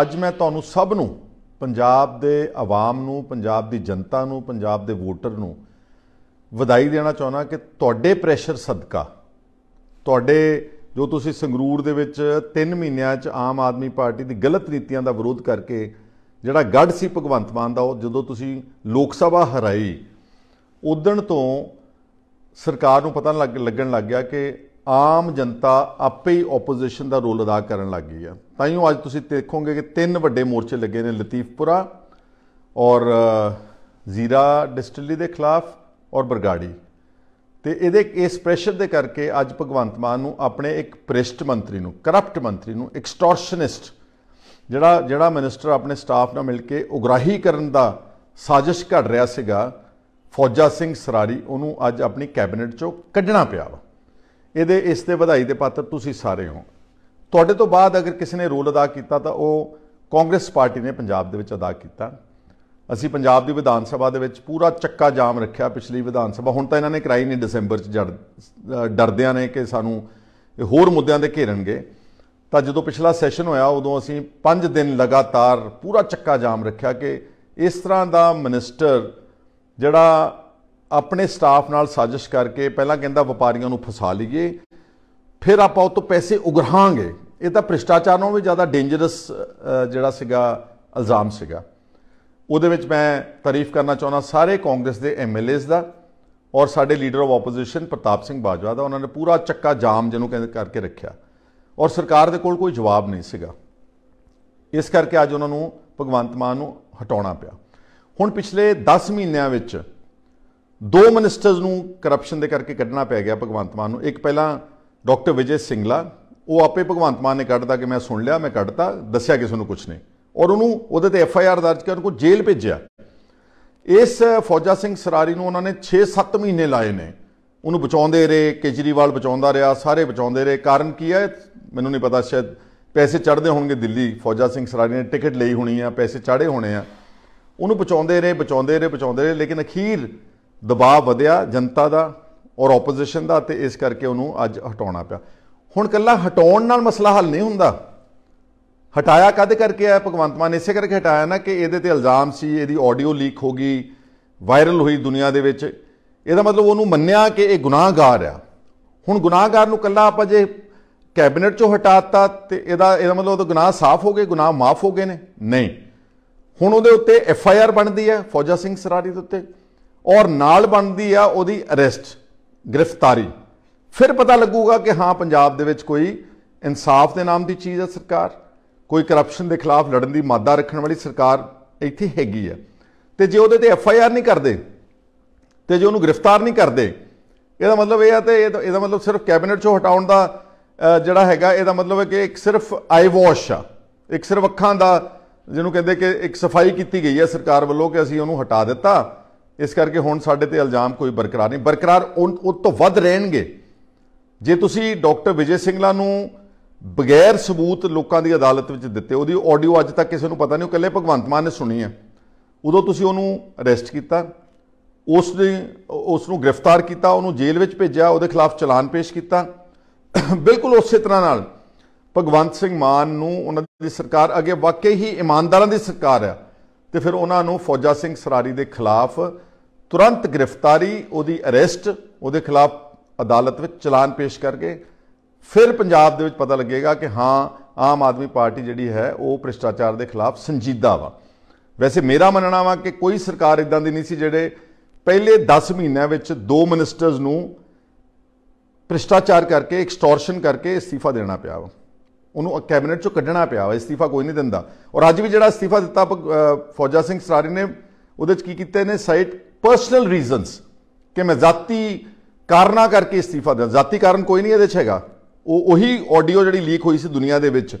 ਅੱਜ ਮੈਂ ਤੁਹਾਨੂੰ ਸਭ ਨੂੰ ਪੰਜਾਬ ਦੇ ਆਵਾਮ ਨੂੰ ਪੰਜਾਬ ਦੀ ਜਨਤਾ ਨੂੰ ਪੰਜਾਬ ਦੇ ਵੋਟਰ ਨੂੰ ਵਧਾਈ ਦੇਣਾ ਚਾਹੁੰਦਾ ਕਿ ਤੁਹਾਡੇ ਪ੍ਰੈਸ਼ਰ ਸਦਕਾ ਤੁਹਾਡੇ ਜੋ ਤੁਸੀਂ ਸੰਗਰੂਰ ਦੇ ਵਿੱਚ 3 ਮਹੀਨਿਆਂ 'ਚ ਆਮ ਆਦਮੀ ਪਾਰਟੀ ਦੀ ਗਲਤ ਨੀਤੀਆਂ ਦਾ ਵਿਰੋਧ ਕਰਕੇ ਜਿਹੜਾ ਗੱਡ ਸੀ ਭਗਵੰਤ ਮਾਨ ਦਾ ਉਹ ਜਦੋਂ ਤੁਸੀਂ ਲੋਕ ਸਭਾ ਹਰਾਈ ਉਦਣ ਤੋਂ ਸਰਕਾਰ ਨੂੰ ਪਤਾ ਲੱਗਣ ਲੱਗ ਗਿਆ ਕਿ ਆਮ ਜਨਤਾ ਆਪੇ ਹੀ ਆਪੋਜੀਸ਼ਨ ਦਾ ਰੋਲ ਅਦਾ ਕਰਨ ਲੱਗ ਗਈ ਆ ਤਾਂ ਹੀ ਅੱਜ ਤੁਸੀਂ ਦੇਖੋਗੇ ਕਿ ਤਿੰਨ ਵੱਡੇ ਮੋਰਚੇ ਲੱਗੇ ਨੇ ਲਤੀਫਪੁਰਾ ਔਰ ਜ਼ੀਰਾ ਡਿਸਟਿਲਰੀ ਦੇ ਖਿਲਾਫ ਔਰ ਬਰਗਾੜੀ ਤੇ ਇਹਦੇ ਇਸ ਪ੍ਰੈਸ਼ਰ ਦੇ ਕਰਕੇ ਅੱਜ ਭਗਵੰਤ ਮਾਨ ਨੂੰ ਆਪਣੇ ਇੱਕ ਭ੍ਰਿਸ਼ਟ ਮੰਤਰੀ ਨੂੰ ਕਰਪਟ ਮੰਤਰੀ ਨੂੰ ਐਕਸਟੋਰਸ਼ਨਿਸਟ ਜਿਹੜਾ ਜਿਹੜਾ ਮਿਨਿਸਟਰ ਆਪਣੇ ਸਟਾਫ ਨਾਲ ਮਿਲ ਕੇ ਉਗਰਾਹੀ ਕਰਨ ਦਾ ਸਾਜ਼ਿਸ਼ ਘੜ ਰਿਹਾ ਸੀਗਾ ਫੌਜਾ ਸਿੰਘ ਸਰਾਰੀ ਉਹਨੂੰ ਅੱਜ ਆਪਣੀ ਕੈਬਨਿਟ ਚੋਂ ਕੱਢਣਾ ਪਿਆ ਵਾ ਇਹਦੇ ਇਸ ਤੇ ਵਧਾਈ ਦੇ ਪਾਤਰ ਤੁਸੀਂ ਸਾਰੇ ਹੋ ਤੁਹਾਡੇ ਤੋਂ ਬਾਅਦ ਅਗਰ ਕਿਸੇ ਨੇ ਰੋਲ ਅਦਾ ਕੀਤਾ ਤਾਂ ਉਹ ਕਾਂਗਰਸ ਪਾਰਟੀ ਨੇ ਪੰਜਾਬ ਦੇ ਵਿੱਚ ਅਦਾ ਕੀਤਾ ਅਸੀਂ ਪੰਜਾਬ ਦੀ ਵਿਧਾਨ ਸਭਾ ਦੇ ਵਿੱਚ ਪੂਰਾ ਚੱਕਾ ਜਾਮ ਰੱਖਿਆ ਪਿਛਲੀ ਵਿਧਾਨ ਸਭਾ ਹੁਣ ਤਾਂ ਇਹਨਾਂ ਨੇ ਕਰਾਈ ਨਹੀਂ ਦਸੰਬਰ 'ਚ ਡਰਦਿਆਂ ਨੇ ਕਿ ਸਾਨੂੰ ਹੋਰ ਮੁੱਦਿਆਂ ਦੇ ਘੇਰਨਗੇ ਤਾਂ ਜਦੋਂ ਪਿਛਲਾ ਸੈਸ਼ਨ ਹੋਇਆ ਉਦੋਂ ਅਸੀਂ 5 ਦਿਨ ਲਗਾਤਾਰ ਪੂਰਾ ਚੱਕਾ ਜਾਮ ਰੱਖਿਆ ਕਿ ਇਸ ਤਰ੍ਹਾਂ ਦਾ ਮਿਨਿਸਟਰ ਜਿਹੜਾ ਆਪਣੇ ਸਟਾਫ ਨਾਲ ਸਾਜ਼ਿਸ਼ ਕਰਕੇ ਪਹਿਲਾਂ ਕਹਿੰਦਾ ਵਪਾਰੀਆਂ ਨੂੰ ਫਸਾ ਲਈਏ ਫਿਰ ਆਪਾਂ ਉਹ ਤੋਂ ਪੈਸੇ ਉਗਰਾਹਾਂਗੇ ਇਹ ਤਾਂ ਭ੍ਰਿਸ਼ਟਾਚਾਰ ਨਾਲੋਂ ਵੀ ਜ਼ਿਆਦਾ ਡੇਂਜਰਸ ਜਿਹੜਾ ਸੀਗਾ ਇਲਜ਼ਾਮ ਸੀਗਾ ਉਹਦੇ ਵਿੱਚ ਮੈਂ ਤਾਰੀਫ ਕਰਨਾ ਚਾਹੁੰਦਾ ਸਾਰੇ ਕਾਂਗਰਸ ਦੇ ਐਮਐਲਏਸ ਦਾ ਔਰ ਸਾਡੇ leader of opposition Pratap Singh Bajwa ਦਾ ਉਹਨਾਂ ਨੇ ਪੂਰਾ ਚੱਕਾ ਜਾਮ ਜਿਹਨੂੰ ਕਹਿੰਦੇ ਕਰਕੇ ਰੱਖਿਆ ਔਰ ਸਰਕਾਰ ਦੇ ਕੋਲ ਕੋਈ ਜਵਾਬ ਨਹੀਂ ਸੀਗਾ ਇਸ ਕਰਕੇ ਅੱਜ ਉਹਨਾਂ ਨੂੰ ਭਗਵੰਤ ਮਾਨ ਨੂੰ ਹਟਾਉਣਾ ਪਿਆ ਹੁਣ ਪਿਛਲੇ 10 ਮਹੀਨਿਆਂ ਵਿੱਚ ਦੋ ਮਿਨਿਸਟਰਸ ਨੂੰ ਕਰਪਸ਼ਨ ਦੇ ਕਰਕੇ ਕੱਢਣਾ ਪੈ ਗਿਆ ਭਗਵੰਤ ਮਾਨ ਨੂੰ ਇੱਕ ਪਹਿਲਾਂ ਡਾਕਟਰ ਵਿਜੇ ਸਿੰਗਲਾ ਉਹ ਆਪੇ ਭਗਵੰਤ ਮਾਨ ਨੇ ਕੱਢਦਾ ਕਿ ਮੈਂ ਸੁਣ ਲਿਆ ਮੈਂ ਕੱਢਤਾ ਦੱਸਿਆ ਕਿਸੇ ਨੂੰ ਕੁਝ ਨਹੀਂ ਔਰ ਉਹਨੂੰ ਉਹਦੇ ਤੇ ਐਫ ਆਈ ਆਰ ਦਰਜ ਕਰਕੇ ਉਹਨੂੰ ਜੇਲ੍ਹ ਭੇਜਿਆ ਇਸ ਫੌਜਾ ਸਿੰਘ ਸਰਾਰੀ ਨੂੰ ਉਹਨਾਂ ਨੇ 6-7 ਮਹੀਨੇ ਲਾਏ ਨੇ ਉਹਨੂੰ ਬਚਾਉਂਦੇ ਰਹੇ ਕੇਜਰੀਵਾਲ ਬਚਾਉਂਦਾ ਰਿਹਾ ਸਾਰੇ ਬਚਾਉਂਦੇ ਰਹੇ ਕਾਰਨ ਕੀ ਹੈ ਮੈਨੂੰ ਨਹੀਂ ਪਤਾ ਸ਼ਾਇਦ ਪੈਸੇ ਚੜਦੇ ਹੋਣਗੇ ਦਿੱਲੀ ਫੌਜਾ ਸਿੰਘ ਸਰਾਰੀ ਨੇ ਟਿਕਟ ਲਈ ਹੋਣੀ ਆ ਪੈਸੇ ਚਾੜੇ ਹੋਣੇ ਆ ਉਹਨੂੰ ਬਚਾਉਂਦੇ ਰਹੇ ਬਚਾਉਂਦੇ ਰਹੇ ਬਚਾਉਂਦੇ ਰਹੇ ਲੇਕਿਨ ਅਖੀਰ ਦਬਾਅ ਵਧਿਆ ਜਨਤਾ ਦਾ ਔਰ ਆਪੋਜੀਸ਼ਨ ਦਾ ਤੇ ਇਸ ਕਰਕੇ ਉਹਨੂੰ ਅੱਜ ਹਟਾਉਣਾ ਪਿਆ ਹੁਣ ਕੱਲਾ ਹਟਾਉਣ ਨਾਲ ਮਸਲਾ ਹੱਲ ਨਹੀਂ ਹੁੰਦਾ ਹਟਾਇਆ ਕਦ ਕਰਕੇ ਆ ਭਗਵੰਤ ਮਾਨ ਇਸੇ ਕਰਕੇ ਹਟਾਇਆ ਨਾ ਕਿ ਇਹਦੇ ਤੇ ਇਲਜ਼ਾਮ ਸੀ ਇਹਦੀ ਆਡੀਓ ਲੀਕ ਹੋ ਗਈ ਵਾਇਰਲ ਹੋਈ ਦੁਨੀਆ ਦੇ ਵਿੱਚ ਇਹਦਾ ਮਤਲਬ ਉਹਨੂੰ ਮੰਨਿਆ ਕਿ ਇਹ ਗੁਨਾਹਗਾਰ ਆ ਹੁਣ ਗੁਨਾਹਗਾਰ ਨੂੰ ਕੱਲਾ ਆਪਾਂ ਜੇ ਕੈਬਨਿਟ ਚੋਂ ਹਟਾਤਾ ਤੇ ਇਹਦਾ ਇਹਦਾ ਮਤਲਬ ਉਹਦਾ ਗੁਨਾਹ ਸਾਫ਼ ਹੋ ਗਏ ਗੁਨਾਹ ਮਾਫ ਹੋ ਗਏ ਨੇ ਨਹੀਂ ਹੁਣ ਉਹਦੇ ਉੱਤੇ ਐਫ ਆਈ ਆਰ ਬਣਦੀ ਹੈ ਫੌਜਾ ਸਿੰਘ ਸਰਾਰੀ ਦੇ ਉੱਤੇ ਔਰ ਨਾਲ ਬਣਦੀ ਆ ਉਹਦੀ ਅਰੈਸਟ ਗ੍ਰਿਫਤਾਰੀ ਫਿਰ ਪਤਾ ਲੱਗੂਗਾ ਕਿ ਹਾਂ ਪੰਜਾਬ ਦੇ ਵਿੱਚ ਕੋਈ ਇਨਸਾਫ ਦੇ ਨਾਮ ਦੀ ਚੀਜ਼ ਹੈ ਸਰਕਾਰ ਕੋਈ ਕਰਪਸ਼ਨ ਦੇ ਖਿਲਾਫ ਲੜਨ ਦੀ ਮਾਦਾ ਰੱਖਣ ਵਾਲੀ ਸਰਕਾਰ ਇੱਥੇ ਹੈਗੀ ਆ ਤੇ ਜੇ ਉਹਦੇ ਤੇ ਐਫ ਆਈ ਆਰ ਨਹੀਂ ਕਰਦੇ ਤੇ ਜੇ ਉਹਨੂੰ ਗ੍ਰਿਫਤਾਰ ਨਹੀਂ ਕਰਦੇ ਇਹਦਾ ਮਤਲਬ ਇਹ ਆ ਤੇ ਇਹਦਾ ਮਤਲਬ ਸਿਰਫ ਕੈਬਨਿਟ ਚੋਂ ਹਟਾਉਣ ਦਾ ਜਿਹੜਾ ਹੈਗਾ ਇਹਦਾ ਮਤਲਬ ਹੈ ਕਿ ਇੱਕ ਸਿਰਫ ਆਈ ਵਾਸ਼ ਆ ਇੱਕ ਸਿਰਫ ਅੱਖਾਂ ਦਾ ਜਿਹਨੂੰ ਕਹਿੰਦੇ ਕਿ ਇੱਕ ਸਫਾਈ ਕੀਤੀ ਗਈ ਹੈ ਸਰਕਾਰ ਵੱਲੋਂ ਕਿ ਅਸੀਂ ਉਹਨੂੰ ਹਟਾ ਦਿੱਤਾ ਇਸ ਕਰਕੇ ਹੁਣ ਸਾਡੇ ਤੇ ਇਲਜ਼ਾਮ ਕੋਈ ਬਰਕਰਾਰ ਨਹੀਂ ਬਰਕਰਾਰ ਉਹ ਤੋਂ ਵੱਧ ਰਹਿਣਗੇ ਜੇ ਤੁਸੀਂ ਡਾਕਟਰ ਵਿਜੇ ਸਿੰਘਲਾ ਨੂੰ ਬਗੈਰ ਸਬੂਤ ਲੋਕਾਂ ਦੀ ਅਦਾਲਤ ਵਿੱਚ ਦਿੱਤੇ ਉਹਦੀ ਆਡੀਓ ਅੱਜ ਤੱਕ ਕਿਸੇ ਨੂੰ ਪਤਾ ਨਹੀਂ ਉਹ ਕੱਲੇ ਭਗਵੰਤ ਮਾਨ ਨੇ ਸੁਣੀ ਹੈ ਉਦੋਂ ਤੁਸੀਂ ਉਹਨੂੰ ਅਰੈਸਟ ਕੀਤਾ ਉਸ ਨੇ ਉਸ ਨੂੰ ਗ੍ਰਿਫਤਾਰ ਕੀਤਾ ਉਹਨੂੰ ਜੇਲ੍ਹ ਵਿੱਚ ਭੇਜਿਆ ਉਹਦੇ ਖਿਲਾਫ ਚਲਾਨ ਪੇਸ਼ ਕੀਤਾ ਬਿਲਕੁਲ ਉਸੇ ਤਰ੍ਹਾਂ ਨਾਲ ਭਗਵੰਤ ਸਿੰਘ ਮਾਨ ਨੂੰ ਉਹਨਾਂ ਦੀ ਸਰਕਾਰ ਅੱਗੇ ਵਾਕਈ ਹੀ ਇਮਾਨਦਾਰਾਂ ਦੀ ਸਰਕਾਰ ਆ ਤੇ ਫਿਰ ਉਹਨਾਂ ਨੂੰ ਫੌਜਾ ਸਿੰਘ ਸਰਾਰੀ ਦੇ ਖਿਲਾਫ ਤੁਰੰਤ ਗ੍ਰਿਫਤਾਰੀ ਉਹਦੀ ਅਰੈਸਟ ਉਹਦੇ ਖਿਲਾਫ ਅਦਾਲਤ ਵਿੱਚ ਚਲਾਨ ਪੇਸ਼ ਕਰਕੇ ਫਿਰ ਪੰਜਾਬ ਦੇ ਵਿੱਚ ਪਤਾ ਲੱਗੇਗਾ ਕਿ ਹਾਂ ਆਮ ਆਦਮੀ ਪਾਰਟੀ ਜਿਹੜੀ ਹੈ ਉਹ ਭ੍ਰਿਸ਼ਟਾਚਾਰ ਦੇ ਖਿਲਾਫ ਸੰਜੀਦਾ ਵਾ ਵੈਸੇ ਮੇਰਾ ਮੰਨਣਾ ਵਾ ਕਿ ਕੋਈ ਸਰਕਾਰ ਇਦਾਂ ਦੀ ਨਹੀਂ ਸੀ ਜਿਹੜੇ ਪਹਿਲੇ 10 ਮਹੀਨਿਆਂ ਵਿੱਚ ਦੋ ਮਿਨਿਸਟਰਸ ਨੂੰ ਭ੍ਰਿਸ਼ਟਾਚਾਰ ਕਰਕੇ ਐਕਸਟੋਰਸ਼ਨ ਕਰਕੇ ਅਸਤੀਫਾ ਦੇਣਾ ਪਿਆ ਵਾ ਉਹਨੂੰ ਕੈਬਨਿਟ ਚੋਂ ਕੱਢਣਾ ਪਿਆ ਵਾ ਅਸਤੀਫਾ ਕੋਈ ਨਹੀਂ ਦਿੰਦਾ ਔਰ ਅੱਜ ਵੀ ਜਿਹੜਾ ਅਸਤੀਫਾ ਦਿੱਤਾ ਫੌਜਾ ਸਿੰਘ ਸਰਾਰੀ ਨੇ ਉਹਦੇ ਚ ਕੀ ਕੀਤਾ ਨੇ ਸਾਈਟ ਪਰਸਨਲ ਰੀਜ਼ਨਸ ਕਿ ਮੈਂ ਜ਼ਾਤੀ ਕਾਰਨਾ ਕਰਕੇ ਅਸਤੀਫਾ ਦੇ ਜ਼ਾਤੀ ਕਾਰਨ ਕੋਈ ਨਹੀਂ ਇਹਦੇ 'ਚ ਹੈਗਾ ਉਹ ਉਹੀ ਆਡੀਓ ਜਿਹੜੀ ਲੀਕ ਹੋਈ ਸੀ ਦੁਨੀਆ ਦੇ ਵਿੱਚ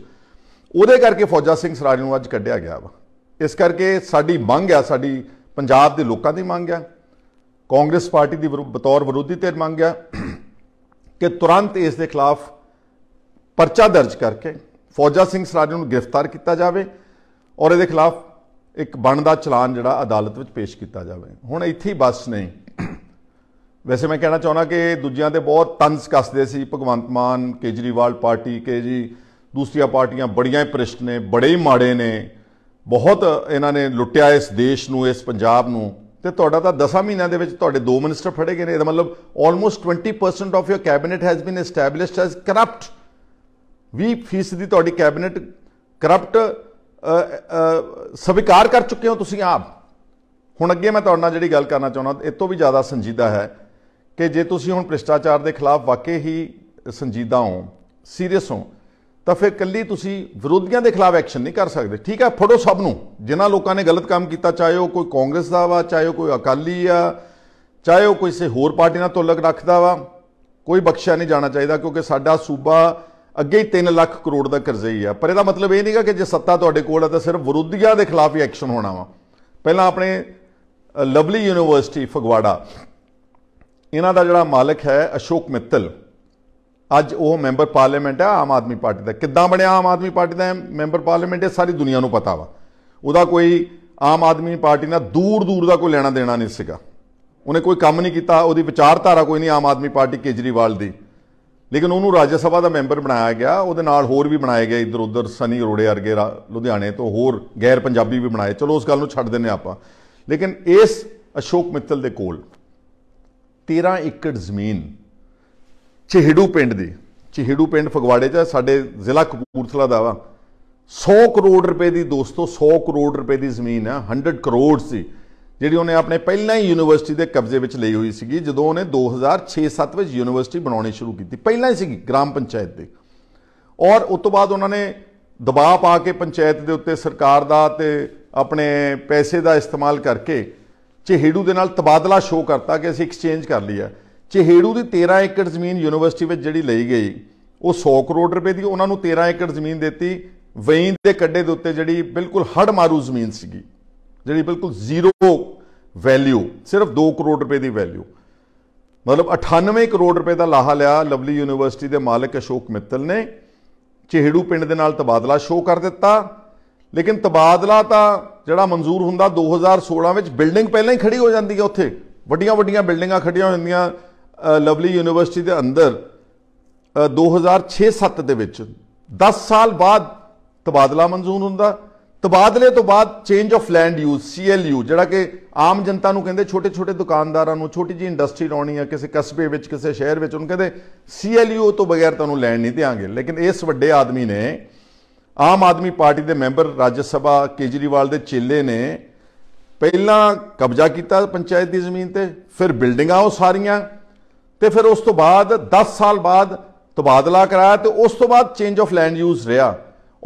ਉਹਦੇ ਕਰਕੇ ਫੌਜਾ ਸਿੰਘ ਸਰਾਜ ਨੂੰ ਅੱਜ ਕੱਢਿਆ ਗਿਆ ਵਾ ਇਸ ਕਰਕੇ ਸਾਡੀ ਮੰਗ ਆ ਸਾਡੀ ਪੰਜਾਬ ਦੇ ਲੋਕਾਂ ਦੀ ਮੰਗ ਆ ਕਾਂਗਰਸ ਪਾਰਟੀ ਦੀ ਬਤੌਰ ਵਿਰੋਧੀ ਧਿਰ ਮੰਗ ਆ ਕਿ ਤੁਰੰਤ ਇਸ ਦੇ ਖਿਲਾਫ ਪਰਚਾ ਦਰਜ ਕਰਕੇ ਫੌਜਾ ਸਿੰਘ ਸਰਾਜ ਨੂੰ ਗ੍ਰਿਫਤਾਰ ਕੀਤਾ ਜਾਵੇ ਔਰ ਇਹਦੇ ਖਿਲਾਫ ਇੱਕ ਬਣਦਾ ਚਲਾਨ ਜਿਹੜਾ ਅਦਾਲਤ ਵਿੱਚ ਪੇਸ਼ ਕੀਤਾ ਜਾਵੇ ਹੁਣ ਇੱਥੇ ਹੀ ਬਸ ਨਹੀਂ ਵੈਸੇ ਮੈਂ ਕਹਿਣਾ ਚਾਹੁੰਦਾ ਕਿ ਦੂਜਿਆਂ ਦੇ ਬਹੁਤ ਤੰਸ ਕੱਸਦੇ ਸੀ ਭਗਵੰਤ ਮਾਨ ਕੇਜਰੀਵਾਲ ਪਾਰਟੀ ਕੇ ਜੀ ਦੂਸਰੀਆਂ ਪਾਰਟੀਆਂ ਬੜੀਆਂ ਹੀ ਪ੍ਰਿਸ਼ਟ ਨੇ ਬੜੇ ਹੀ ਮਾੜੇ ਨੇ ਬਹੁਤ ਇਹਨਾਂ ਨੇ ਲੁੱਟਿਆ ਇਸ ਦੇਸ਼ ਨੂੰ ਇਸ ਪੰਜਾਬ ਨੂੰ ਤੇ ਤੁਹਾਡਾ ਤਾਂ 10 ਮਹੀਨਿਆਂ ਦੇ ਵਿੱਚ ਤੁਹਾਡੇ ਦੋ ਮਿਨਿਸਟਰ ਫੜੇ ਗਏ ਨੇ ਇਹਦਾ ਮਤਲਬ almost 20% of your cabinet has been established as corrupt 20% ਦੀ ਤੁਹਾਡੀ ਕੈਬਨਿਟ ਕਰਪਟ ਸਵੀਕਾਰ ਕਰ ਚੁੱਕੇ ਹੋ ਤੁਸੀਂ ਆਪ ਹੁਣ ਅੱਗੇ ਮੈਂ ਤੁਹਾਡੇ ਨਾਲ ਜਿਹੜੀ ਗੱਲ ਕਰਨਾ ਚਾਹੁੰਦਾ ਇਹ ਤੋਂ ਵੀ ਜ਼ਿਆਦਾ ਸੰਜੀਦਾ ਹੈ ਕਿ ਜੇ ਤੁਸੀਂ ਹੁਣ ਭ੍ਰਿਸ਼ਟਾਚਾਰ ਦੇ ਖਿਲਾਫ ਵਾਕਈ ਹੀ ਸੰਜੀਦਾ ਹੋ ਸੀਰੀਅਸ ਹੋ ਤਾਂ ਫਿਰ ਕੱਲੀ ਤੁਸੀਂ ਵਿਰੋਧੀਆਂ ਦੇ ਖਿਲਾਫ ਐਕਸ਼ਨ ਨਹੀਂ ਕਰ ਸਕਦੇ ਠੀਕ ਹੈ ਫੜੋ ਸਭ ਨੂੰ ਜਿਨ੍ਹਾਂ ਲੋਕਾਂ ਨੇ ਗਲਤ ਕੰਮ ਕੀਤਾ ਚਾਹੇ ਉਹ ਕੋਈ ਕਾਂਗਰਸ ਦਾ ਵਾ ਚਾਹੇ ਕੋਈ ਅਕਾਲੀ ਆ ਚਾਹੇ ਉਹ ਕਿਸੇ ਹੋਰ ਪਾਰਟੀ ਨਾਲ ਤੁਲਕ ਰੱਖਦਾ ਵਾ ਕੋਈ ਬਖਸ਼ਿਆ ਨਹੀਂ ਜਾਣਾ ਚਾਹੀਦਾ ਕਿਉਂਕਿ ਸਾਡਾ ਸੂਬਾ ਅੱਗੇ ਹੀ 3 ਲੱਖ ਕਰੋੜ ਦਾ ਕਰਜ਼ਾ ਹੀ ਆ ਪਰ ਇਹਦਾ ਮਤਲਬ ਇਹ ਨਹੀਂਗਾ ਕਿ ਜੇ ਸੱਤਾ ਤੁਹਾਡੇ ਕੋਲ ਹੈ ਤਾਂ ਸਿਰਫ ਵਿਰੋਧੀਆਂ ਦੇ ਖਿਲਾਫ ਹੀ ਐਕਸ਼ਨ ਹੋਣਾ ਵਾ ਪਹਿਲਾਂ ਆਪਣੇ ਲਵਲੀ ਯੂਨੀਵਰਸਿਟੀ ਫਗਵਾੜਾ ਇਹਨਾਂ ਦਾ ਜਿਹੜਾ ਮਾਲਕ ਹੈ ਅਸ਼ੋਕ ਮਿੱਤਲ ਅੱਜ ਉਹ ਮੈਂਬਰ ਪਾਰਲੀਮੈਂਟ ਹੈ ਆਮ ਆਦਮੀ ਪਾਰਟੀ ਦਾ ਕਿੱਦਾਂ ਬਣਿਆ ਆਮ ਆਦਮੀ ਪਾਰਟੀ ਦਾ ਮੈਂਬਰ ਪਾਰਲੀਮੈਂਟ ਇਹ ਸਾਰੀ ਦੁਨੀਆ ਨੂੰ ਪਤਾ ਵਾ ਉਹਦਾ ਕੋਈ ਆਮ ਆਦਮੀ ਪਾਰਟੀ ਨਾਲ ਦੂਰ ਦੂਰ ਦਾ ਕੋਈ ਲੈਣਾ ਦੇਣਾ ਨਹੀਂ ਸੀਗਾ ਉਹਨੇ ਕੋਈ ਕੰਮ ਨਹੀਂ ਕੀਤਾ ਉਹਦੀ ਵਿਚਾਰਧਾਰਾ ਕੋਈ ਨਹੀਂ ਆਮ ਆਦਮੀ ਪਾਰਟੀ ਕੇਜਰੀਵਾਲ ਦੀ ਲੇਕਿਨ ਉਹਨੂੰ ਰਾਜ ਸਭਾ ਦਾ ਮੈਂਬਰ ਬਣਾਇਆ ਗਿਆ ਉਹਦੇ ਨਾਲ ਹੋਰ ਵੀ ਬਣਾਏ ਗਏ ਇੱਧਰ ਉੱਧਰ ਸਨੀ ਰੋੜੇ ਅਰਗੇ ਲੁਧਿਆਣੇ ਤੋਂ ਹੋਰ ਗੈਰ ਪੰਜਾਬੀ ਵੀ ਬਣਾਏ ਚਲੋ ਉਸ ਗੱਲ ਨੂੰ ਛੱਡ ਦਿੰਨੇ ਆਪਾਂ ਲੇਕਿਨ ਇਸ ਅਸ਼ੋਕ ਮਿੱਤਲ ਦੇ ਕੋਲ 13 ਏਕੜ ਜ਼ਮੀਨ ਚਿਹੜੂ ਪਿੰਡ ਦੀ ਚਿਹੜੂ ਪਿੰਡ ਫਗਵਾੜੇ 'ਚ ਸਾਡੇ ਜ਼ਿਲ੍ਹਾ ਕਪੂਰਥਲਾ ਦਾ ਵਾ 100 ਕਰੋੜ ਰੁਪਏ ਦੀ ਦੋਸਤੋ 100 ਕਰੋੜ ਰੁਪਏ ਦੀ ਜ਼ਮੀਨ ਆ 100 ਕਰੋੜ ਸੀ ਜਿਹੜੀ ਉਹਨੇ ਆਪਣੇ ਪਹਿਲਾਂ ਹੀ ਯੂਨੀਵਰਸਿਟੀ ਦੇ ਕਬਜ਼ੇ ਵਿੱਚ ਲਈ ਹੋਈ ਸੀਗੀ ਜਦੋਂ ਉਹਨੇ 2006-7 ਵਿੱਚ ਯੂਨੀਵਰਸਿਟੀ ਬਣਾਉਣੀ ਸ਼ੁਰੂ ਕੀਤੀ ਪਹਿਲਾਂ ਹੀ ਸੀਗੀ ਗ੍ਰਾਮ ਪੰਚਾਇਤ ਦੇ ਔਰ ਉਸ ਤੋਂ ਬਾਅਦ ਉਹਨਾਂ ਨੇ ਦਬਾਅ ਪਾ ਕੇ ਪੰਚਾਇਤ ਦੇ ਉੱਤੇ ਸਰਕਾਰ ਦਾ ਤੇ ਆਪਣੇ ਪੈਸੇ ਦਾ ਇਸਤੇਮਾਲ ਕਰਕੇ ਚਿਹੇੜੂ ਦੇ ਨਾਲ ਤਬਾਦਲਾ ਸ਼ੋ ਕਰਤਾ ਕਿ ਅਸੀਂ ਐਕਸਚੇਂਜ ਕਰ ਲਿਆ ਚਿਹੇੜੂ ਦੀ 13 ਏਕੜ ਜ਼ਮੀਨ ਯੂਨੀਵਰਸਿਟੀ ਵਿੱਚ ਜਿਹੜੀ ਲਈ ਗਈ ਉਹ 100 ਕਰੋੜ ਰੁਪਏ ਦੀ ਉਹਨਾਂ ਨੂੰ 13 ਏਕੜ ਜ਼ਮੀਨ ਦਿੱਤੀ ਵੇਂ ਦੇ ਕੱਡੇ ਦੇ ਉੱਤੇ ਜਿਹੜੀ ਬਿਲਕੁਲ ਹੜ ਮਾਰੂ ਜ਼ਮੀਨ ਸੀਗੀ ਜਿਹੜੀ ਬਿਲਕੁਲ ਜ਼ੀਰੋ ਵੈਲਿਊ ਸਿਰਫ 2 ਕਰੋੜ ਰੁਪਏ ਦੀ ਵੈਲਿਊ ਮਤਲਬ 98 ਕਰੋੜ ਰੁਪਏ ਦਾ ਲਾਹਾ ਲਿਆ ਲਵਲੀ ਯੂਨੀਵਰਸਿਟੀ ਦੇ ਮਾਲਕ ਅਸ਼ੋਕ ਮਿੱਤਲ ਨੇ ਚਿਹੜੂ ਪਿੰਡ ਦੇ ਨਾਲ ਤਬਾਦਲਾ ਸ਼ੋਅ ਕਰ ਦਿੱਤਾ ਲੇਕਿਨ ਤਬਾਦਲਾ ਤਾਂ ਜਿਹੜਾ ਮਨਜ਼ੂਰ ਹੁੰਦਾ 2016 ਵਿੱਚ ਬਿਲਡਿੰਗ ਪਹਿਲਾਂ ਹੀ ਖੜੀ ਹੋ ਜਾਂਦੀ ਹੈ ਉੱਥੇ ਵੱਡੀਆਂ ਵੱਡੀਆਂ ਬਿਲਡਿੰਗਾਂ ਖੜੀਆਂ ਹੋ ਜਾਂਦੀਆਂ ਲਵਲੀ ਯੂਨੀਵਰਸਿਟੀ ਦੇ ਅੰਦਰ 2006-7 ਦੇ ਵਿੱਚ 10 ਸਾਲ ਬਾਅਦ ਤਬਾਦਲਾ ਮਨਜ਼ੂਰ ਹੁੰਦਾ ਤਬਾਦਲੇ ਤੋਂ ਬਾਅਦ change of land use CLU ਜਿਹੜਾ ਕਿ ਆਮ ਜਨਤਾ ਨੂੰ ਕਹਿੰਦੇ ਛੋਟੇ ਛੋਟੇ ਦੁਕਾਨਦਾਰਾਂ ਨੂੰ ਛੋਟੀ ਜੀ ਇੰਡਸਟਰੀ ਲਾਉਣੀ ਆ ਕਿਸੇ ਕਸਬੇ ਵਿੱਚ ਕਿਸੇ ਸ਼ਹਿਰ ਵਿੱਚ ਉਹਨਾਂ ਕਹਿੰਦੇ ਸੀਐਲਯੂ ਤੋਂ ਬਗੈਰ ਤੁਹਾਨੂੰ ਲੈਂਡ ਨਹੀਂ ਦੇਾਂਗੇ ਲੇਕਿਨ ਇਸ ਵੱਡੇ ਆਦਮੀ ਨੇ ਆਮ ਆਦਮੀ ਪਾਰਟੀ ਦੇ ਮੈਂਬਰ ਰਾਜ ਸਭਾ ਕੇਜਰੀਵਾਲ ਦੇ ਚੇਲੇ ਨੇ ਪਹਿਲਾਂ ਕਬਜ਼ਾ ਕੀਤਾ ਪੰਚਾਇਤ ਦੀ ਜ਼ਮੀਨ ਤੇ ਫਿਰ ਬਿਲਡਿੰਗਾਂ ਉਹ ਸਾਰੀਆਂ ਤੇ ਫਿਰ ਉਸ ਤੋਂ ਬਾਅਦ 10 ਸਾਲ ਬਾਅਦ ਤਬਾਦਲਾ ਕਰਾਇਆ ਤੇ ਉਸ ਤੋਂ ਬਾਅਦ ਚੇਂਜ ਆਫ ਲੈਂਡ ਯੂਜ਼ ਰਿਹਾ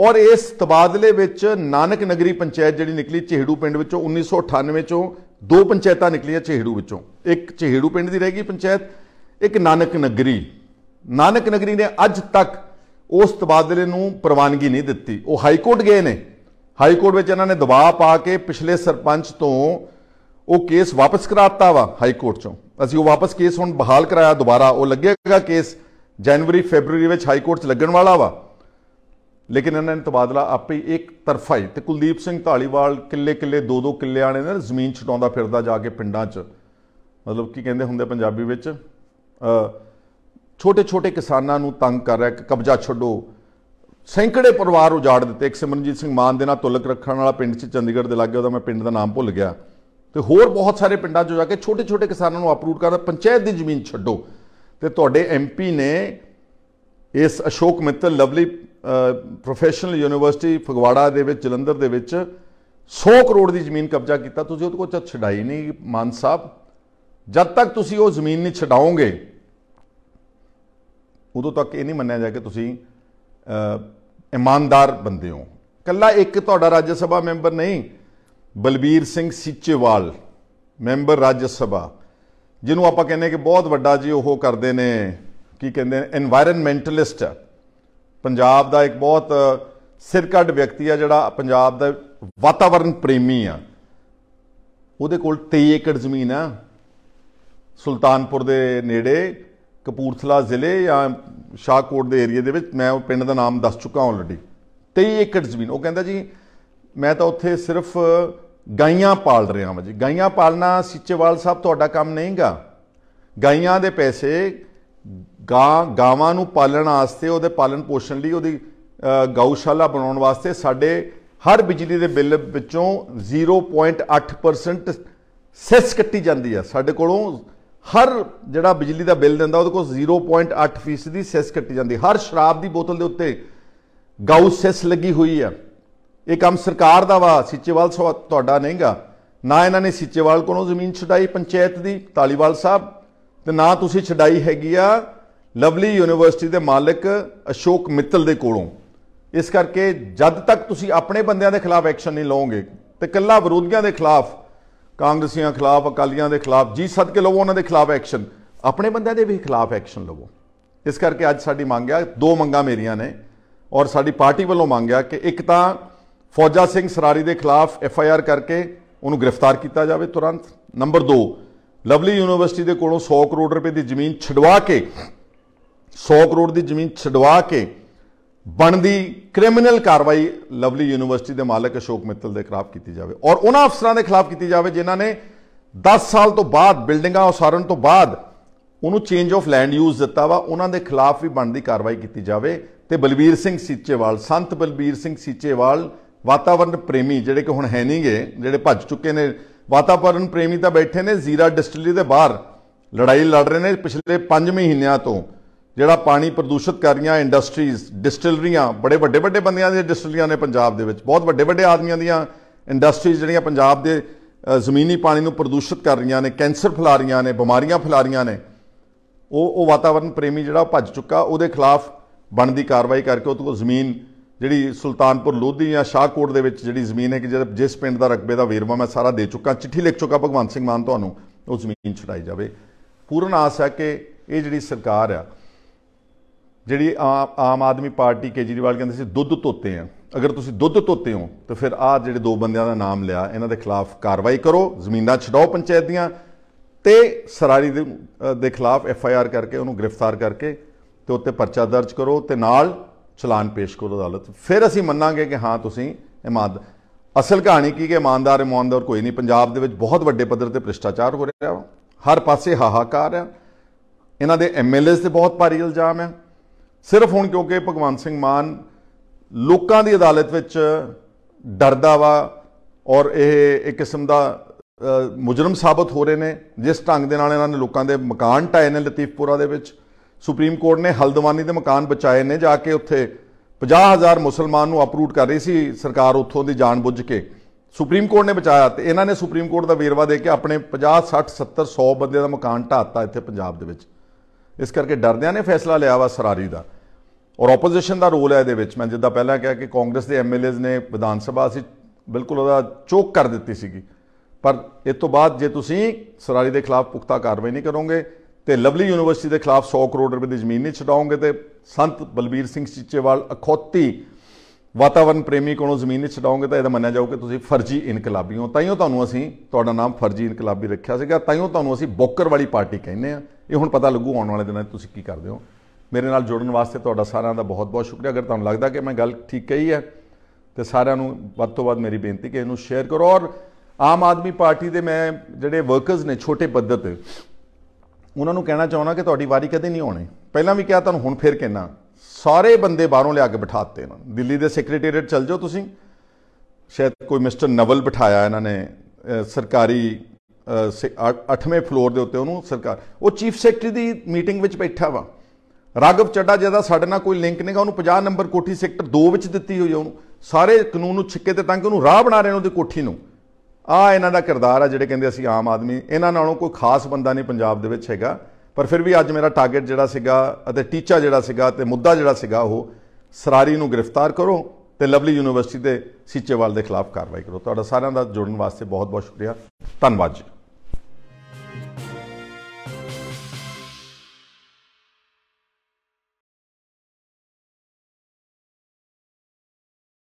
ਔਰ ਇਸ ਤਬਾਦਲੇ ਵਿੱਚ ਨਾਨਕ ਨਗਰੀ ਪੰਚਾਇਤ ਜਿਹੜੀ ਨਿਕਲੀ ਚਿਹੜੂ ਪਿੰਡ ਵਿੱਚੋਂ 1998 ਚੋਂ ਦੋ ਪੰਚਾਇਤਾਂ ਨਿਕਲੀਆਂ ਚਿਹੜੂ ਵਿੱਚੋਂ ਇੱਕ ਚਿਹੜੂ ਪਿੰਡ ਦੀ ਰਹਿ ਗਈ ਪੰਚਾਇਤ ਇੱਕ ਨਾਨਕ ਨਗਰੀ ਨਾਨਕ ਨਗਰੀ ਨੇ ਅੱਜ ਤੱਕ ਉਸ ਤਬਾਦਲੇ ਨੂੰ ਪ੍ਰਵਾਨਗੀ ਨਹੀਂ ਦਿੱਤੀ ਉਹ ਹਾਈ ਕੋਰਟ ਗਏ ਨੇ ਹਾਈ ਕੋਰਟ ਵਿੱਚ ਇਹਨਾਂ ਨੇ ਦਬਾਅ ਪਾ ਕੇ ਪਿਛਲੇ ਸਰਪੰਚ ਤੋਂ ਉਹ ਕੇਸ ਵਾਪਸ ਕਰਾਤਾ ਵਾ ਹਾਈ ਕੋਰਟ ਚੋਂ ਅਸੀਂ ਉਹ ਵਾਪਸ ਕੇਸ ਹੁਣ ਬਹਾਲ ਕਰਾਇਆ ਦੁਬਾਰਾ ਉਹ ਲੱਗੇਗਾ ਕੇਸ ਜਨਵਰੀ ਫੈਬਰੂਰੀ ਵਿੱਚ ਹਾਈ ਕੋਰਟ 'ਚ ਲੱਗਣ ਵਾਲਾ ਵਾ ਲੇਕਿਨ ਇਹਨਾਂ ਨੇ ਤਬਾਦਲਾ ਆਪੇ ਇੱਕ ਤਰਫਾ ਹੀ ਤੇ ਕੁਲਦੀਪ ਸਿੰਘ ਢਾਲੀਵਾਲ ਕਿੱਲੇ ਕਿੱਲੇ ਦੋ ਦੋ ਕਿੱਲੇ ਆਣੇ ਨੇ ਜ਼ਮੀਨ ਛਟਾਉਂਦਾ ਫਿਰਦਾ ਜਾ ਕੇ ਪਿੰਡਾਂ 'ਚ ਮਤਲਬ ਕੀ ਕਹਿੰਦੇ ਹੁੰਦੇ ਪੰਜਾਬੀ ਵਿੱਚ ਛੋਟੇ ਛੋਟੇ ਕਿਸਾਨਾਂ ਨੂੰ ਤੰਗ ਕਰ ਰਿਹਾ ਕਿ ਕਬਜ਼ਾ ਛੱਡੋ ਸੈਂਕੜੇ ਪਰਿਵਾਰ ਉਜਾੜ ਦਿੱਤੇ ਇੱਕ ਸਿਮਰਨਜੀਤ ਸਿੰਘ ਮਾਨ ਦੇ ਨਾਲ ਤੁਲਕ ਰੱਖਣ ਵਾਲਾ ਪਿੰਡ 'ਚ ਚੰਡੀਗੜ੍ਹ ਦੇ ਲੱਗੇ ਉਹਦਾ ਮੈਂ ਪਿੰਡ ਦਾ ਨਾਮ ਭੁੱਲ ਗਿਆ ਤੇ ਹੋਰ ਬਹੁਤ ਸਾਰੇ ਪਿੰਡਾਂ 'ਚ ਜਾ ਕੇ ਛੋਟੇ ਛੋਟੇ ਕਿਸਾਨਾਂ ਨੂੰ ਅਪਰੂਵ ਕਰਦਾ ਪੰਚਾਇਤ ਦੀ ਜ਼ਮੀਨ ਛੱਡੋ ਤੇ ਤੁਹਾਡੇ ਐਮਪੀ ਨੇ ਇਸ Ashok Mittal Lovely Professional University Phagwara ਦੇ ਵਿੱਚ ਜਲੰਧਰ ਦੇ ਵਿੱਚ 100 ਕਰੋੜ ਦੀ ਜ਼ਮੀਨ ਕਬਜ਼ਾ ਕੀਤਾ ਤੁਸੀਂ ਉਹਦੇ ਕੋਲ ਛਡਾਈ ਨਹੀਂ ਮਾਨ ਸਾਹਿਬ ਜਦ ਤੱਕ ਤੁਸੀਂ ਉਹ ਜ਼ਮੀਨ ਨਹੀਂ ਛਡਾਓਗੇ ਉਦੋਂ ਤੱਕ ਇਹ ਨਹੀਂ ਮੰਨਿਆ ਜਾ ਕੇ ਤੁਸੀਂ ਇਮਾਨਦਾਰ ਬੰਦੇ ਹੋ ਕੱਲਾ ਇੱਕ ਤੁਹਾਡਾ ਰਾਜ ਸਭਾ ਮੈਂਬਰ ਨਹੀਂ ਬਲਬੀਰ ਸਿੰਘ ਸਿੱਚੇਵਾਲ ਮੈਂਬਰ ਰਾਜ ਸਭਾ ਜਿਹਨੂੰ ਆਪਾਂ ਕਹਿੰਦੇ ਕਿ ਬਹੁਤ ਵੱਡਾ ਜੀ ਉਹ ਕਰਦੇ ਨੇ ਕੀ ਕਹਿੰਦੇ ਨੇ এনवायरमेंटਲਿਸਟ ਹੈ ਪੰਜਾਬ ਦਾ ਇੱਕ ਬਹੁਤ ਸਿਰਕੱਢ ਵਿਅਕਤੀ ਆ ਜਿਹੜਾ ਪੰਜਾਬ ਦਾ ਵਾਤਾਵਰਣ ਪ੍ਰੇਮੀ ਆ ਉਹਦੇ ਕੋਲ 23 ਏਕੜ ਜ਼ਮੀਨ ਆ ਸੁਲਤਾਨਪੁਰ ਦੇ ਨੇੜੇ ਕਪੂਰਥਲਾ ਜ਼ਿਲ੍ਹੇ ਜਾਂ ਸ਼ਾਹਕੋਟ ਦੇ ਏਰੀਆ ਦੇ ਵਿੱਚ ਮੈਂ ਉਹ ਪਿੰਡ ਦਾ ਨਾਮ ਦੱਸ ਚੁੱਕਾ ਆਲਰੇਡੀ 23 ਏਕੜ ਜ਼ਮੀਨ ਉਹ ਕਹਿੰਦਾ ਜੀ ਮੈਂ ਤਾਂ ਉੱਥੇ ਸਿਰਫ ਗਾਈਆਂ ਪਾਲ ਰਿਹਾ ਹਾਂ ਜੀ ਗਾਈਆਂ ਪਾਲਣਾ ਸਿੱਚੇਵਾਲ ਸਾਹਿਬ ਤੁਹਾਡਾ ਕੰਮ ਨਹੀਂਗਾ ਗਾਈਆਂ ਦੇ ਪੈਸੇ ਗਾਂ ਗਾਵਾਂ ਨੂੰ ਪਾਲਣ ਵਾਸਤੇ ਉਹਦੇ ਪਾਲਣ ਪੋਸ਼ਣ ਲਈ ਉਹਦੀ ਗਊਸ਼ਾਲਾ ਬਣਾਉਣ ਵਾਸਤੇ ਸਾਡੇ ਹਰ ਬਿਜਲੀ ਦੇ ਬਿੱਲ ਵਿੱਚੋਂ 0.8% ਸੈਸ ਕੱਟੀ ਜਾਂਦੀ ਆ ਸਾਡੇ ਕੋਲੋਂ ਹਰ ਜਿਹੜਾ ਬਿਜਲੀ ਦਾ ਬਿੱਲ ਦਿੰਦਾ ਉਹਦੇ ਕੋਲ 0.8% ਦੀ ਸੈਸ ਕੱਟੀ ਜਾਂਦੀ ਹਰ ਸ਼ਰਾਬ ਦੀ ਬੋਤਲ ਦੇ ਉੱਤੇ ਗਊ ਸੈਸ ਲੱਗੀ ਹੋਈ ਆ ਇਹ ਕੰਮ ਸਰਕਾਰ ਦਾ ਵਾ ਸਿੱਚੇਵਾਲ ਤੁਹਾਡਾ ਨਹੀਂਗਾ ਨਾ ਇਹਨਾਂ ਨੇ ਸਿੱਚੇਵਾਲ ਕੋਲੋਂ ਜ਼ਮੀਨ ਛਡਾਈ ਪੰਚਾਇਤ ਦੀ ਤਾਲੀਵਾਲ ਸਾਹਿਬ ਤੇ ਨਾ ਤੁਸੀਂ ਛਡਾਈ ਹੈਗੀ ਆ ਲਵਲੀ ਯੂਨੀਵਰਸਿਟੀ ਦੇ ਮਾਲਕ ਅਸ਼ੋਕ ਮਿੱਤਲ ਦੇ ਕੋਲੋਂ ਇਸ ਕਰਕੇ ਜਦ ਤੱਕ ਤੁਸੀਂ ਆਪਣੇ ਬੰਦਿਆਂ ਦੇ ਖਿਲਾਫ ਐਕਸ਼ਨ ਨਹੀਂ ਲਓਗੇ ਤੇ ਕੱਲਾ ਵਿਰੋਧੀਆਂ ਦੇ ਖਿਲਾਫ ਕਾਂਗਰਸੀਆਂ ਖਿਲਾਫ ਅਕਾਲੀਆਂ ਦੇ ਖਿਲਾਫ ਜੀ ਕੇ ਲਵੋ ਉਹਨਾਂ ਦੇ ਖਿਲਾਫ ਐਕਸ਼ਨ ਆਪਣੇ ਬੰਦਿਆਂ ਦੇ ਵੀ ਖਿਲਾਫ ਐਕਸ਼ਨ ਲਵੋ ਇਸ ਕਰਕੇ ਅੱਜ ਸਾਡੀ ਮੰਗ ਆ ਦੋ ਮੰਗਾਂ ਮੇਰੀਆਂ ਨੇ ਔਰ ਸਾਡੀ ਪਾਰਟੀ ਵੱਲੋਂ ਮੰਗਿਆ ਕਿ ਇੱਕ ਤਾਂ ਫੌਜਾ ਸਿੰਘ ਸਰਾਰੀ ਦੇ ਖਿਲਾਫ ਐਫ ਆਈ ਆਰ ਕਰਕੇ ਉਹਨੂੰ ਗ੍ਰਿਫਤਾਰ ਕੀਤਾ ਜਾਵੇ ਤੁਰੰਤ ਨੰਬਰ 2 ਲਵਲੀ ਯੂਨੀਵਰਸਿਟੀ ਦੇ ਕੋਲੋਂ 100 ਕਰੋੜ ਰੁਪਏ ਦੀ ਜ਼ਮੀਨ ਛਡਵਾ ਕੇ 100 ਕਰੋੜ ਦੀ ਜ਼ਮੀਨ ਛਡਵਾ ਕੇ ਬਣਦੀ ਕ੍ਰਿਮੀਨਲ ਕਾਰਵਾਈ ਲਵਲੀ ਯੂਨੀਵਰਸਿਟੀ ਦੇ ਮਾਲਕ ਅਸ਼ੋਕ ਮਿੱਤਲ ਦੇ ਖਿਲਾਫ ਕੀਤੀ ਜਾਵੇ ਔਰ ਉਹਨਾਂ ਅਫਸਰਾਂ ਦੇ ਖਿਲਾਫ ਕੀਤੀ ਜਾਵੇ ਜਿਨ੍ਹਾਂ ਨੇ 10 ਸਾਲ ਤੋਂ ਬਾਅਦ ਬਿਲਡਿੰਗਾਂ ਉਸਾਰਨ ਤੋਂ ਬਾਅਦ ਉਹਨੂੰ ਚੇਂਜ ਆਫ ਲੈਂਡ ਯੂਜ਼ ਦਿੱਤਾ ਵਾ ਉਹਨਾਂ ਦੇ ਖਿਲਾਫ ਵੀ ਬਣਦੀ ਕਾਰਵਾਈ ਕੀਤੀ ਜਾਵੇ ਤੇ ਬਲਬੀਰ ਸਿੰਘ ਸੀਚੇਵਾਲ ਸੰਤ ਬਲਬੀਰ ਸਿੰਘ ਸੀਚੇਵਾਲ ਵਾਤਾਵਰਣ ਪ੍ਰੇਮੀ ਜਿਹੜੇ ਕਿ ਹੁਣ ਹੈ ਨਹੀਂਗੇ ਜਿਹੜੇ ਭੱਜ ਚੁੱਕੇ ਨੇ ਵਾਤਾਵਰਣ ਪ੍ਰੇਮੀ ਤਾਂ ਬੈਠੇ ਨੇ ਜ਼ੀਰਾ ਡਿਸਟਿਲਰੀ ਦੇ ਬਾਹਰ ਲੜਾਈ ਲੜ ਰਹੇ ਨੇ ਪਿਛਲੇ 5 ਮਹੀਨਿਆਂ ਤੋਂ ਜਿਹੜਾ ਪਾਣੀ ਪ੍ਰਦੂਸ਼ਿਤ ਕਰ ਰਹੀਆਂ ਇੰਡਸਟਰੀਜ਼ ਡਿਸਟਿਲਰੀਆਂ ਬੜੇ ਵੱਡੇ ਵੱਡੇ ਬੰਦਿਆਂ ਦੀਆਂ ਡਿਸਟਿਲਰੀਆਂ ਨੇ ਪੰਜਾਬ ਦੇ ਵਿੱਚ ਬਹੁਤ ਵੱਡੇ ਵੱਡੇ ਆਦਮੀਆਂ ਦੀਆਂ ਇੰਡਸਟਰੀਜ਼ ਜਿਹੜੀਆਂ ਪੰਜਾਬ ਦੇ ਜ਼ਮੀਨੀ ਪਾਣੀ ਨੂੰ ਪ੍ਰਦੂਸ਼ਿਤ ਕਰ ਰਹੀਆਂ ਨੇ ਕੈਂਸਰ ਫੈਲਾ ਰਹੀਆਂ ਨੇ ਬਿਮਾਰੀਆਂ ਫੈਲਾ ਰਹੀਆਂ ਨੇ ਉਹ ਉਹ ਵਾਤਾਵਰਨ ਪ੍ਰੇਮੀ ਜਿਹੜਾ ਭੱਜ ਚੁੱਕਾ ਉਹਦੇ ਖਿਲਾਫ ਬਣਦੀ ਕਾਰਵਾਈ ਕਰਕੇ ਉਹ ਤੋਂ ਜ਼ਮੀਨ ਜਿਹੜੀ ਸੁਲਤਾਨਪੁਰ ਲੋਧੀ ਜਾਂ ਸ਼ਾਹਕੋਟ ਦੇ ਵਿੱਚ ਜਿਹੜੀ ਜ਼ਮੀਨ ਹੈ ਕਿ ਜਿਸ ਪਿੰਡ ਦਾ ਰਕਬੇ ਦਾ ਵੇਰਵਾ ਮੈਂ ਸਾਰਾ ਦੇ ਚੁੱਕਾ ਚਿੱਠੀ ਲਿਖ ਚੁੱਕਾ ਭਗਵੰਤ ਸਿੰਘ ਮਾਨ ਤੁਹਾਨੂੰ ਉਹ ਜ਼ਮੀਨ ਛੁਡਾਈ ਜਾਵੇ ਪੂਰਨ ਆਸ ਹੈ ਕਿ ਇਹ ਜਿਹੜੀ ਸਰਕਾਰ ਆ ਜਿਹੜੀ ਆਮ ਆਦਮੀ ਪਾਰਟੀ ਕੇਜਰੀਵਾਲ ਕਹਿੰਦੇ ਸੀ ਦੁੱਧ ਧੋਤੇ ਆ ਅਗਰ ਤੁਸੀਂ ਦੁੱਧ ਧੋਤੇ ਹੋ ਤਾਂ ਫਿਰ ਆ ਜਿਹੜੇ ਦੋ ਬੰਦਿਆਂ ਦਾ ਨਾਮ ਲਿਆ ਇਹਨਾਂ ਦੇ ਖਿਲਾਫ ਕਾਰਵਾਈ ਕਰੋ ਜ਼ਮੀਨਾਂ ਛਡਾਓ ਪੰਚਾਇਤ ਦੀਆਂ ਤੇ ਸਰਾਰੀ ਦੇ ਖਿਲਾਫ ਐਫ ਆਈ ਆਰ ਕਰਕੇ ਉਹਨੂੰ ਗ੍ਰਿਫਤਾਰ ਕਰਕੇ ਤੇ ਉੱਤੇ ਪਰਚਾ ਦਰਜ ਕਰੋ ਤੇ ਨਾਲ ਚਲਾਨ ਪੇਸ਼ ਕਰੋ ਅਦਾਲਤ ਫਿਰ ਅਸੀਂ ਮੰਨਾਂਗੇ ਕਿ ਹਾਂ ਤੁਸੀਂ ਇਮਾਨਦ ਅਸਲ ਕਹਾਣੀ ਕੀ ਕਿ ਇਮਾਨਦਾਰ ਇਮਾਨਦਾਰ ਕੋਈ ਨਹੀਂ ਪੰਜਾਬ ਦੇ ਵਿੱਚ ਬਹੁਤ ਵੱਡੇ ਪੱਧਰ ਤੇ ਭ੍ਰਿਸ਼ਟਾਚਾਰ ਹੋ ਰਿਹਾ ਵਾ ਹਰ ਪਾਸੇ ਹਾਹਾਕਾਰ ਹੈ ਇਹਨਾਂ ਦੇ ਐਮਐਲਏਸ ਤੇ ਬਹੁਤ ਭਾਰੀ ਇਲਜ਼ਾਮ ਹੈ ਸਿਰਫ ਹੁਣ ਕਿਉਂਕਿ ਭਗਵੰਤ ਸਿੰਘ ਮਾਨ ਲੋਕਾਂ ਦੀ ਅਦਾਲਤ ਵਿੱਚ ਡਰਦਾ ਵਾ ਔਰ ਇਹ ਇੱਕ ਕਿਸਮ ਦਾ ਮੁਜਰਮ ਸਾਬਤ ਹੋ ਰਹੇ ਨੇ ਜਿਸ ਢੰਗ ਦੇ ਨਾਲ ਇਹਨਾਂ ਨੇ ਲੋਕਾਂ ਦੇ ਮਕਾਨ ਢਾਏ ਨੇ ਲਤੀਫਪੁਰਾ ਦੇ ਵਿੱਚ ਸੁਪਰੀਮ ਕੋਰਟ ਨੇ ਹਲਦਵਾਨੀ ਦੇ ਮਕਾਨ ਬਚਾਏ ਨੇ ਜਾ ਕੇ ਉੱਥੇ 50000 ਮੁਸਲਮਾਨ ਨੂੰ ਅਪਰੂਟ ਕਰ ਰਹੀ ਸੀ ਸਰਕਾਰ ਉੱਥੋਂ ਦੀ ਜਾਣਬੁੱਝ ਕੇ ਸੁਪਰੀਮ ਕੋਰਟ ਨੇ ਬਚਾਇਆ ਤੇ ਇਹਨਾਂ ਨੇ ਸੁਪਰੀਮ ਕੋਰਟ ਦਾ ਵੇਰਵਾ ਦੇ ਕੇ ਆਪਣੇ 50 60 70 100 ਬੰਦੇ ਦਾ ਮਕਾਨ ਢਾਤਾ ਇੱਥੇ ਪੰਜਾਬ ਦੇ ਵਿੱਚ ਇਸ ਕਰਕੇ ਡਰਦਿਆਂ ਨੇ ਫੈਸਲਾ ਲਿਆ ਵਾ ਸਰਾਰੀ ਦਾ ਔਰ ਆਪੋਜੀਸ਼ਨ ਦਾ ਰੋਲ ਹੈ ਇਹਦੇ ਵਿੱਚ ਮੈਂ ਜਿੱਦਾਂ ਪਹਿਲਾਂ ਕਿਹਾ ਕਿ ਕਾਂਗਰਸ ਦੇ ਐਮਐਲਏਜ਼ ਨੇ ਵਿਧਾਨ ਸਭਾ ਸੀ ਬਿਲਕੁਲ ਉਹਦਾ ਚੋਕ ਕਰ ਦਿੱਤੀ ਸੀਗੀ ਪਰ ਇਸ ਤੋਂ ਬਾਅਦ ਜੇ ਤੁਸੀਂ ਸਰਾਰੀ ਦੇ ਖਿਲਾਫ ਪੁਖਤਾ ਕਾਰਵਾਈ ਨਹੀਂ ਕਰੋਗੇ ਤੇ ਲਵਲੀ ਯੂਨੀਵਰਸਿਟੀ ਦੇ ਖਿਲਾਫ 100 ਕਰੋੜ ਰੁਪਏ ਦੀ ਜ਼ਮੀਨ ਨਹੀਂ ਛਡਾਉਂਗੇ ਤੇ ਸੰਤ ਬਲਬੀਰ ਸਿੰਘ ਚੀਚੇਵਾਲ ਅਖੋਤੀ ਵਾਤਾਵਰਨ ਪ੍ਰੇਮੀ ਕੋਲੋਂ ਜ਼ਮੀਨ ਨਹੀਂ ਛਡਾਉਂਗੇ ਤਾਂ ਇਹਦਾ ਮੰਨਿਆ ਜਾਊਗਾ ਤੁਸੀਂ ਫਰਜ਼ੀ ਇਨਕਲਾਬੀ ਹੋ ਤਾਈਓ ਤੁਹਾਨੂੰ ਅਸੀਂ ਤੁਹਾਡਾ ਨਾਮ ਫਰਜ਼ੀ ਇਨਕਲਾਬੀ ਰੱਖਿਆ ਸੀਗਾ ਤਾਈਓ ਤੁਹਾਨੂੰ ਅਸੀਂ ਬੋਕਰ ਵਾਲੀ ਪਾਰਟੀ ਕਹਿੰਦੇ ਆ ਇਹ ਹੁਣ ਪਤਾ ਲੱਗੂ ਆਉਣ ਵਾਲੇ ਦਿਨਾਂ 'ਚ ਤੁਸੀਂ ਕੀ ਕਰਦੇ ਹੋ ਮੇਰੇ ਨਾਲ ਜੁੜਨ ਵਾਸਤੇ ਤੁਹਾਡਾ ਸਾਰਿਆਂ ਦਾ ਬਹੁਤ-ਬਹੁਤ ਸ਼ੁਕਰੀਆ ਅਗਰ ਤੁਹਾਨੂੰ ਲੱਗਦਾ ਕਿ ਮੈਂ ਗੱਲ ਠੀਕ ਕਹੀ ਹੈ ਤੇ ਸਾਰਿਆਂ ਨੂੰ ਵੱਧ ਤੋਂ ਵੱਧ ਮੇਰੀ ਬੇਨਤੀ ਕਿ ਇਹਨੂੰ ਸ਼ੇਅਰ ਕਰੋ ਔਰ ਆਮ ਆਦਮੀ ਪਾਰਟੀ ਦੇ ਮੈਂ ਜਿਹੜੇ ਵਰਕਰਸ ਨੇ ਛੋਟੇ ਪੱਧਰ ਤੇ ਉਹਨਾਂ ਨੂੰ ਕਹਿਣਾ ਚਾਹਣਾ ਕਿ ਤੁਹਾਡੀ ਵਾਰੀ ਕਦੇ ਨਹੀਂ ਆਉਣੀ ਪਹਿਲਾਂ ਵੀ ਕਿਹਾ ਤੁਹਾਨੂੰ ਹੁਣ ਫੇਰ ਕਹਿਣਾ ਸਾਰੇ ਬੰਦੇ ਬਾਹਰੋਂ ਲਿਆ ਕੇ ਬਿਠਾ ਇਹਨਾਂ ਇਹਨਾਂ ਦਿੱਲੀ ਦੇ ਸੈਕਟਰੀਏਟ ਚਲ ਜਾਓ ਤੁਸੀਂ ਸ਼ਾਇਦ ਕੋਈ ਮਿਸਟਰ ਨਵਲ ਬਿਠਾਇਆ ਇਹਨਾਂ ਨੇ ਸਰਕਾਰੀ 8ਵੇਂ ਫਲੋਰ ਦੇ ਉੱਤੇ ਉਹਨੂੰ ਸਰਕਾਰ ਉਹ ਚੀਫ ਸੈਕਟਰੀ ਦੀ ਮੀਟਿੰਗ ਵਿੱਚ ਬੈਠਾ ਵਾ ਰਾਗਵ ਚੱਡਾ ਜਿਹਦਾ ਸਾਡੇ ਨਾਲ ਕੋਈ ਲਿੰਕ ਨਹੀਂਗਾ ਉਹਨੂੰ 50 ਨੰਬਰ ਕੋਠੀ ਸੈਕਟਰ 2 ਵਿੱਚ ਦਿੱਤੀ ਹੋਈ ਹੈ ਉਹਨੂੰ ਸਾਰੇ ਕਾਨੂੰਨ ਨੂੰ ਛਿੱਕੇ ਤੇ ਤਾਂ ਕਿ ਉਹਨੂੰ ਰਾਹ ਬਣਾ ਰਹੇ ਨੇ ਉਹਦੀ ਕੋਠੀ ਨੂੰ ਆ ਇਹਨਾਂ ਦਾ ਕਿਰਦਾਰ ਆ ਜਿਹੜੇ ਕਹਿੰਦੇ ਅਸੀਂ ਆਮ ਆਦਮੀ ਇਹਨਾਂ ਨਾਲੋਂ ਕੋਈ ਖਾਸ ਬੰਦਾ ਨਹੀਂ ਪੰਜਾਬ ਦੇ ਵਿੱਚ ਹੈਗਾ ਪਰ ਫਿਰ ਵੀ ਅੱਜ ਮੇਰਾ ਟਾਰਗੇਟ ਜਿਹੜਾ ਸੀਗਾ ਅਤੇ ਟੀਚਾ ਜਿਹੜਾ ਸੀਗਾ ਤੇ ਮੁੱਦਾ ਜਿਹੜਾ ਸੀਗਾ ਉਹ ਸਰਾਰੀ ਨੂੰ ਗ੍ਰਿਫਤਾਰ ਕਰੋ ਤੇ ਲਵਲੀ ਯੂਨੀਵਰਸਿਟੀ ਦੇ ਸੀਚੇਵਾਲ ਦੇ ਖਿਲਾਫ ਕਾਰਵਾਈ ਕਰੋ ਤੁਹਾਡਾ ਸਾਰਿਆਂ ਦਾ ਜੁੜਨ ਵਾਸਤੇ ਬਹੁਤ ਬਹੁਤ ਸ਼ੁਕਰੀਆ ਧੰਨਵਾਦ ਜੀ